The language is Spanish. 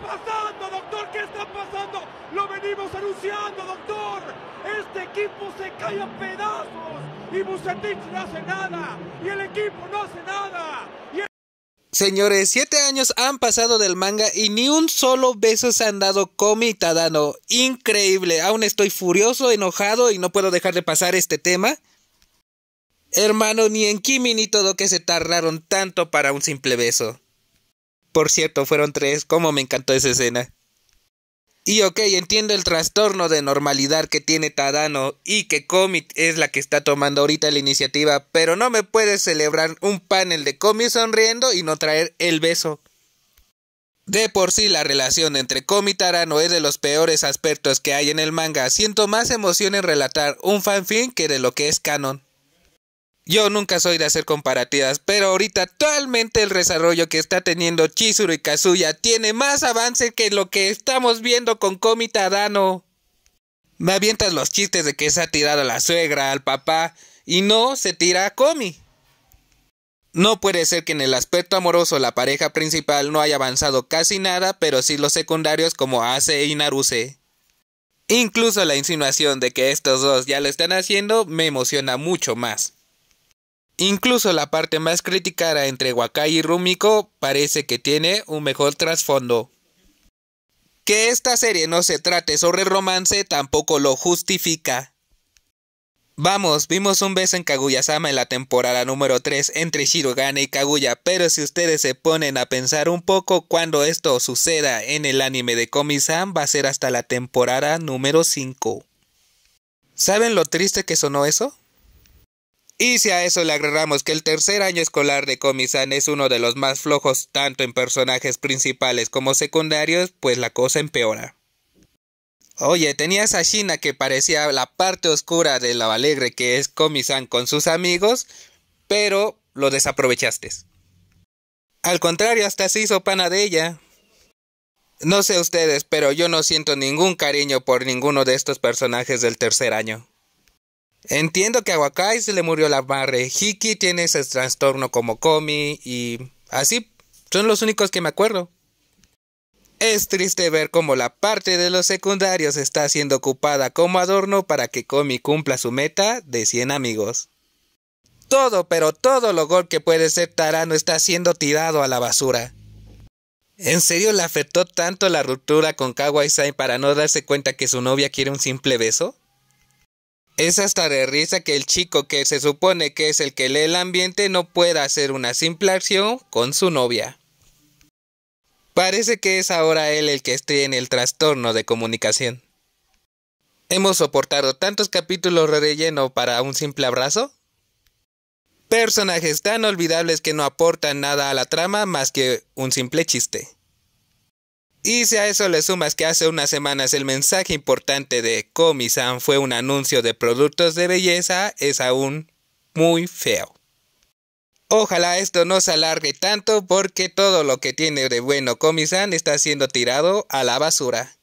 pasando, doctor? ¿Qué está pasando? Lo venimos anunciando, doctor. Este equipo se cae a pedazos y Bucetich no hace nada y el equipo no hace nada. Señores, siete años han pasado del manga y ni un solo beso se han dado Komi y Increíble, aún estoy furioso, enojado y no puedo dejar de pasar este tema. Hermano, ni en Kimi ni todo que se tardaron tanto para un simple beso. Por cierto, fueron tres. Como me encantó esa escena. Y ok, entiendo el trastorno de normalidad que tiene Tadano y que Comic es la que está tomando ahorita la iniciativa, pero no me puedes celebrar un panel de Comic sonriendo y no traer el beso. De por sí la relación entre Komi y Tadano es de los peores aspectos que hay en el manga. Siento más emoción en relatar un fanfilm que de lo que es canon. Yo nunca soy de hacer comparativas, pero ahorita actualmente el desarrollo que está teniendo Chizuru y Kazuya tiene más avance que lo que estamos viendo con Komi Tadano. Me avientas los chistes de que se ha tirado a la suegra, al papá, y no se tira a Komi. No puede ser que en el aspecto amoroso la pareja principal no haya avanzado casi nada, pero sí los secundarios como Ace y Naruse. Incluso la insinuación de que estos dos ya lo están haciendo me emociona mucho más. Incluso la parte más criticada entre Wakai y Rumiko parece que tiene un mejor trasfondo. Que esta serie no se trate sobre romance tampoco lo justifica. Vamos, vimos un beso en Kaguya-sama en la temporada número 3 entre Shirogane y Kaguya, pero si ustedes se ponen a pensar un poco cuando esto suceda en el anime de Komi-san va a ser hasta la temporada número 5. ¿Saben lo triste que sonó eso? Y si a eso le agregamos que el tercer año escolar de Komi-san es uno de los más flojos tanto en personajes principales como secundarios, pues la cosa empeora. Oye, tenías a Shina que parecía la parte oscura de la alegre que es Komi-san con sus amigos, pero lo desaprovechaste. Al contrario, hasta se hizo pana de ella. No sé ustedes, pero yo no siento ningún cariño por ninguno de estos personajes del tercer año. Entiendo que a Wakai se le murió la madre. Hiki tiene ese trastorno como Komi y así. Son los únicos que me acuerdo. Es triste ver cómo la parte de los secundarios está siendo ocupada como adorno para que Komi cumpla su meta de 100 amigos. Todo, pero todo lo gol que puede ser Tarano está siendo tirado a la basura. ¿En serio le afectó tanto la ruptura con Kawaii sai para no darse cuenta que su novia quiere un simple beso? Es hasta de risa que el chico que se supone que es el que lee el ambiente no pueda hacer una simple acción con su novia. Parece que es ahora él el que esté en el trastorno de comunicación. ¿Hemos soportado tantos capítulos de relleno para un simple abrazo? Personajes tan olvidables que no aportan nada a la trama más que un simple chiste. Y si a eso le sumas que hace unas semanas el mensaje importante de Comisan fue un anuncio de productos de belleza, es aún muy feo. Ojalá esto no se alargue tanto porque todo lo que tiene de bueno Comisan está siendo tirado a la basura.